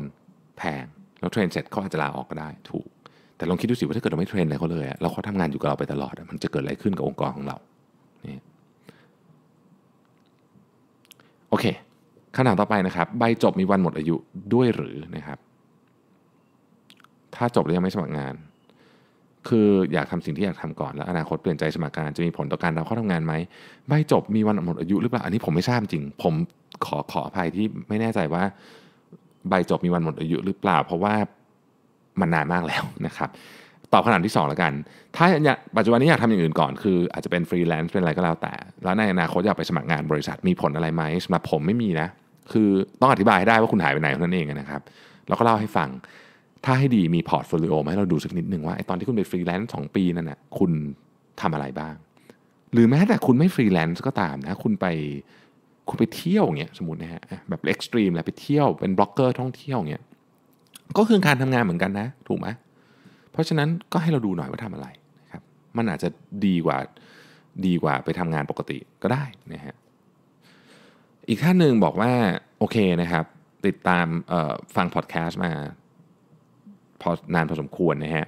แพงแล้วเทรนเสร็จเขาอาจจะลาออกก็ได้ถูก แต่ลองคิดดูสิว่าถ้าเกิดเราไม่เทรนอะไรเขาเลยแล้วเขาทำงานอยู่กับเราไปตลอดมันจะเกิดอะไรขึ้นกับองค์กรของเราเนี่ยโอเคคำถามต่อไปนะครับใบจบมีวันหมดอายุด้วยหรือนะครับ ถ้าจบแล้วยังไม่สมัครงาน คืออยากทำสิ่งที่อยากทำก่อนแล้วอนาคตเปลี่ยนใจสมัครงานจะมีผลต่อการเราเข้าทำงานไหมใบจบมีวันหมดอายุ หรือเปล่าอันนี้ผมไม่ทราบจริง ผมขอขออภัยที่ไม่แน่ใจว่าใบจบมีวันหมดอายุหรือเปล่าเพราะว่ามันนานมากแล้วนะครับตอบคำถามที่2แล้วกันถ้าปัจจุบันนี้อยากทำอย่างอื่นก่อนคือ อาจจะเป็นฟรีแลนซ์เป็นอะไรก็แล้วแต่ แล้วในอนาคตอยากไปสมัครงานบริษัทมีผลอะไรไหมสำหรับผมไม่มีนะคือต้องอธิบายให้ได้ว่าคุณหายไปไหนนั่นเองนะครับ แล้วก็เล่าให้ฟัง ถ้าให้ดีมีพอร์ตโฟลิโอมาให้เราดูสักนิดหนึ่งว่าไอ้ตอนที่คุณไปฟรีแลนซ์สองปีนั่นนะ่ะคุณทำอะไรบ้าง หรือแม้แต่คุณไม่ฟรีแลนซ์ก็ตามนะ คุณไปคุณไปเที่ยวเงี้ยสมมตินะฮะแบบเอ็กซ์ตรีมแหละไปเที่ยวเป็นบล็อกเกอร์ท่องเที่ยวเงี้ยก็คือการทำงานเหมือนกันนะ ถูกไหมเพราะฉะนั้นก็ให้เราดูหน่อยว่าทำอะไรนะครับมันอาจจะดีกว่าดีกว่าไปทำงานปกติก็ได้นะฮะอีกท่านหนึ่งบอกว่า โอเคนะครับ ติดตามฟังพอดแคสต์มาพอนานพอสมควรนะฮะ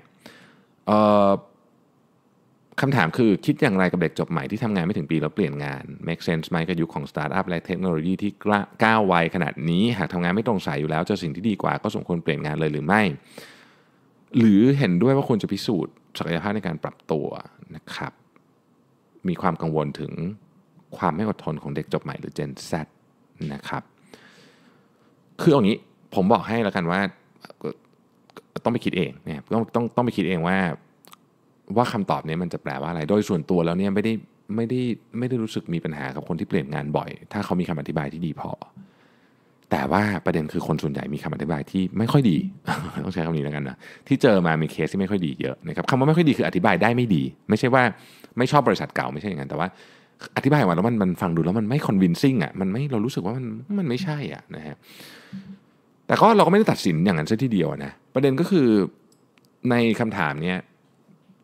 คำถามคือคิดอย่างไรกับเด็กจบใหม่ที่ทำงานไม่ถึงปีแล้วเปลี่ยนงาน make sense ไหมกับยุคของสตาร์ทอัพและเทคโนโลยีที่ก้าวไวขนาดนี้ หากทำงานไม่ตรงสายอยู่แล้วจะสิ่งที่ดีกว่าก็สมควรเปลี่ยนงานเลยหรือไม่ หรือเห็นด้วยว่าควรจะพิสูจน์ศักยภาพในการปรับตัวนะครับ มีความกังวลถึงความไม่อดทนของเด็กจบใหม่หรือ Gen Z นะครับ คืออย่างนี้ผมบอกให้แล้วกันว่าต้องไปคิดเองเนี่ยต้องต้องต้องไปคิดเองว่า ว่าคำตอบนี้มันจะแปลว่าอะไร โดยส่วนตัวแล้วเนี่ยไม่ได้ไม่ได้ไม่ได้รู้สึกมีปัญหากับคนที่เปลี่ยนงานบ่อย ถ้าเขามีคำอธิบายที่ดีพอ แต่ว่าประเด็นคือคนส่วนใหญ่มีคำอธิบายที่ไม่ค่อยดี ต้องใช้คำนี้แล้วกันนะที่เจอมา มีเคสที่ไม่ค่อยดีเยอะนะครับคำว่าไม่ค่อยดีคืออธิบายได้ไม่ดี ไม่ใช่ว่า ไม่ชอบบริษัทเก่าไม่ใช่อย่างนั้นแต่ว่าอธิบายมาแล้วมันมันฟังดูแล้วมันไม่คอนวินซิ่งอ่ะมันไม่เรารู้สึกว่า มันมันไม่ใช่อ่ะนะฮะแต่ก็เราก็ไม่ได้ตัดสินอย่างนั้นซะทีเดียวนะ ประเด็นก็คือในคำถามเนี้ย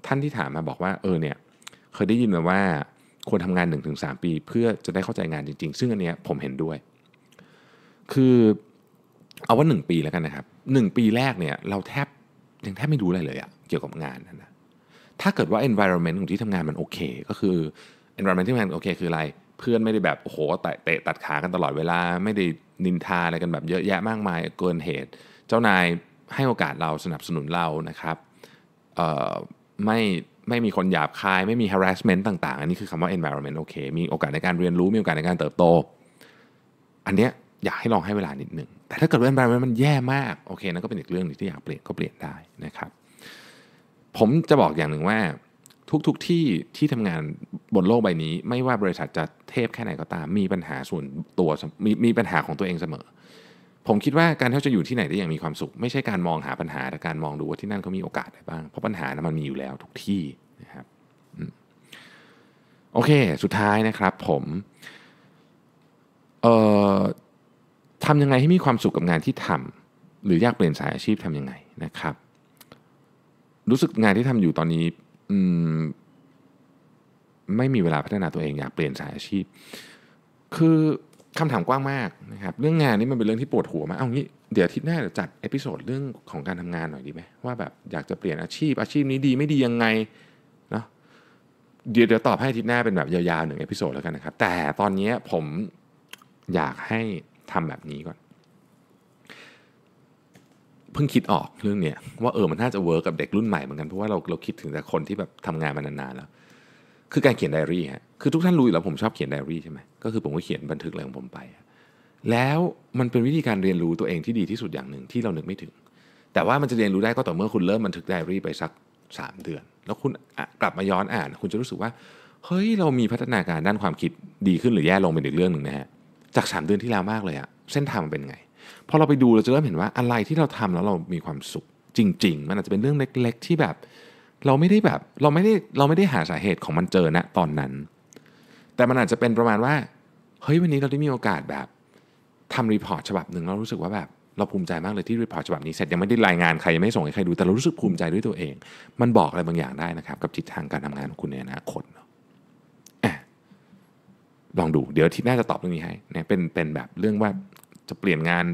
ท่านที่ถามมาบอกว่าเออเนี่ย เคยได้ยินมาว่าควรทำงาน 1-3 ปี เพื่อจะได้เข้าใจงานจริงๆ ซึ่งอันเนี้ย ผมเห็นด้วย คือเอาว่า 1 ปีแล้วกันนะครับ 1 ปีแรกเนี่ย เราแทบยังแทบไม่รู้อะไรเลยอะเกี่ยวกับงานนั่นนะถ้าเกิดว่า environment ของที่ทำงานมันโอเค ก็คือ e n v i r o n m e n t ที่มันโอเคคืออะไรเพื่อนไม่ได้แบบโอ้โหเตะตัดขากันตลอดเวลาไม่ได้นินทาอะไรกันแบบเยอะแยะมากมายเกินเหตุ เจ้านายให้โอกาสเราสนับสนุนเรานะครับไม่ไม่มีคนหยาบคาย ไม่มี harassment ต่างๆอันนี้คือคำว่า environment โอเคมีโอกาสในการเรียนรู้ มีโอกาสในการเติบโต อันเนี้ยอยากให้ลองให้เวลานิดนึ่งแต่ถ้าเกิดว่า environment มันแย่มากโอเคนั่นก็เป็นอีกเรื่องนึงที่อยากเปลี่ยนก็เปลี่ยนได้นะครับผมจะบอกอย่างหนึ่งว่าทุกๆทที่ที่ทำงานบนโลกใบนี้ ไม่ว่าบริษัทจะเทพแค่ไหนก็ตามมีปัญหาส่วนตัวมีมีปัญหาของตัวเองเสมอ ผมคิดว่าการที่จะอยู่ที่ไหนได้อย่างมีความสุข ไม่ใช่การมองหาปัญหาแต่การมองดูว่าที่นั่นเขามีโอกาสอะไรบ้างเพราะปัญหานะมันมีอยู่แล้ว ทุกที่นะครับโอเค สุดท้ายนะครับผมเอ่อทำยังไงให้มีความสุขกับงานที่ทำหรืออยากเปลี่ยนสายอาชีพทำยังไงนะครับ รู้สึกงานที่ทำอยู่ตอนนี้มไม่มีเวลาพัฒนาตัวเองอยากเปลี่ยนสายอาชีพ คือคำถามกว้างมากนะครับเรื่องงานนี่มันเป็นเรื่องที่ปวดหัวมากเอางี้เดี๋ยวทิตย์หน้าเดี๋ยวจัดเอพิโซดเรื่องของการทำงานหน่อยดีไหมว่าแบบอยากจะเปลี่ยนอาชีพ อาชีพนี้ดีไม่ดียังไงเนาะเดี๋ยวเดี๋ยวตอบให้ทิตย์หน้าเป็นแบบยาวๆหนึ่งเอพิโซดแล้วกันนะครับแต่ตอนนี้ผมอยากให้ทำแบบนี้ก่อนเพิ่งคิดออกเรื่องเนี้ยว่าเออมันน่าจะเวิร์กกับเด็กรุ่นใหม่เหมือนกันเพราะว่าเราเราคิดถึงแต่คนที่แบบทำงานมานานๆ แล้ว คือการเขียนไดอารี่ฮะคือทุกท่านรู้อยู่แล้วผมชอบเขียนไดอารี่ใช่ไหมก็คือผมก็เขียนบันทึกอะไรของผมไป แล้วมันเป็นวิธีการเรียนรู้ตัวเองที่ดีที่สุดอย่างหนึ่งที่เรานึกไม่ถึง แต่ว่ามันจะเรียนรู้ได้ก็ต่อเมื่อคุณเริ่มบันทึกไดอารี่ไปสัก3เดือน แล้วคุณกลับมาย้อนอ่าน คุณจะรู้สึกว่าเฮ้ยเรามีพัฒนาการด้านความคิดดีขึ้นหรือแย่ลงเป็นอีกเรื่องหนึ่งนะฮะจาก 3 เดือนที่แล้วมากเลยอะเส้นทางมันเป็นไงพอเราไปดูเราจะเริ่มเห็นว่าอะไรที่เราทำแล้วเรามีความสุขจริงๆ มันอาจจะเป็นเรื่องเล็กๆ ที่แบบเราไม่ได้แบบเราไม่ได้เราไม่ได้หาสาเหตุของมันเจอณตอนนั้น แต่มันอาจจะเป็นประมาณว่า เฮ้ยวันนี้เราได้มีโอกาสแบบทำรีพอร์ตฉบับหนึ่งเรารู้สึกว่าแบบเราภูมิใจมากเลยที่รีพอร์ตฉบับนี้เสร็จยังไม่ได้รายงานใครยังไม่ส่งให้ใครดูแต่เรารู้สึกภูมิใจด้วยตัวเอง มันบอกอะไรบางอย่างได้นะครับ กับทิศทางการทำงานของคุณในอนาคตลองดูเดี๋ยวทิศหน้าจะตอบเรื่องนี้ให้เนี่ยเป็นเป็นแบบเรื่องว่าจะเปลี่ยนงาน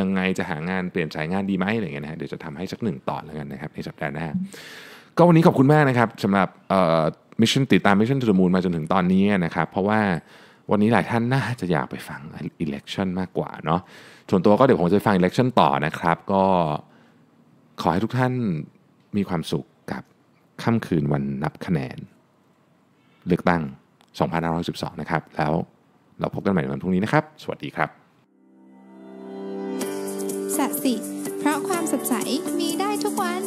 ยังไงจะหางานเปลี่ยนสายงานดีไหมอะไรเงี้ยนะเดี๋ยวจะทำให้สักหนึ่งตอนแล้วกันนะครับในสัปดาห์หน้าก็วันนี้ขอบคุณมากนะครับสำหรับมิชชั่นติดตามมิชชั่นทูดมูลมาจนถึงตอนนี้นะครับ เพราะว่าวันนี้หลายท่านน่าจะอยากไปฟังอิเล็กชันมากกว่าเนาะส่วนตัวก็เดี๋ยวผมจะฟังอิเล็กชันต่อนะครับ ก็ขอให้ทุกท่านมีความสุขกับค่ำคืนวันนับคะแนน เลือกตั้ง 2512นะครับแล้วเราพบกันใหม่ในวันพรุ่งนี้นะครับสวัสดีครับสสิเพราะความสดใสมีได้ทุกวัน